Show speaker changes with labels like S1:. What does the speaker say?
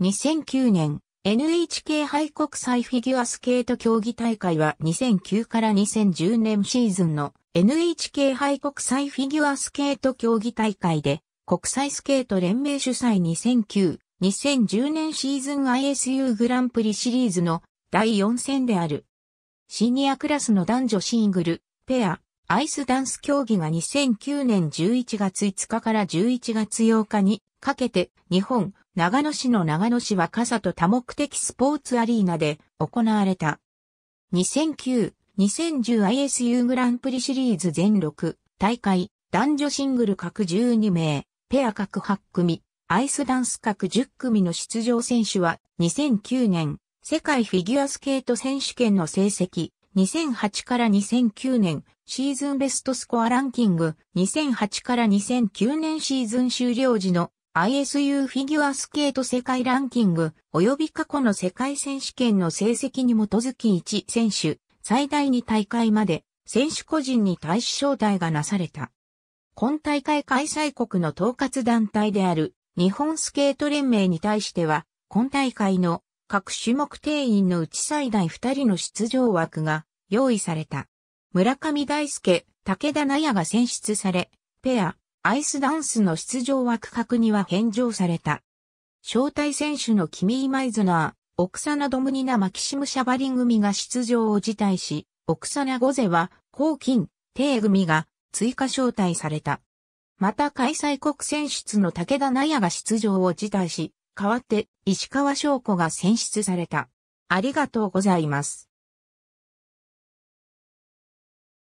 S1: 2009年、NHK 杯国際フィギュアスケ
S2: ート競技大会は2009から2010年シーズンの NHK 杯国際フィギュアスケート競技大会で国際スケート連盟主催2009、2010年シーズン ISU グランプリシリーズの第4戦である。シニアクラスの男女シングル、ペア、アイスダンス競技が2009年11月5日から11月8日にかけて日本、長野市の長野市は傘と多目的スポーツアリーナで行われた。2009、2010ISU グランプリシリーズ全6大会、男女シングル各12名、ペア各8組、アイスダンス各10組の出場選手は2009年世界フィギュアスケート選手権の成績2008から2009年シーズンベストスコアランキング2008から2009年シーズン終了時の ISU フィギュアスケート世界ランキング及び過去の世界選手権の成績に基づき1選手最大2大会まで選手個人に対し招待がなされた。今大会開催国の統括団体である日本スケート連盟に対しては今大会の各種目定員のうち最大2人の出場枠が用意された。村上大輔、武田奈也が選出され、ペア、アイスダンスの出場枠格には返上された。招待選手のキミー・マイズナー、オクサナ・ドムニナ・マキシム・シャバリン組が出場を辞退し、オクサナ・ゴゼは、コーキン、テイ組が追加招待された。また開催国選出の武田奈也が出場を辞退
S1: し、代わって石川翔子が選出された。ありがとうございます。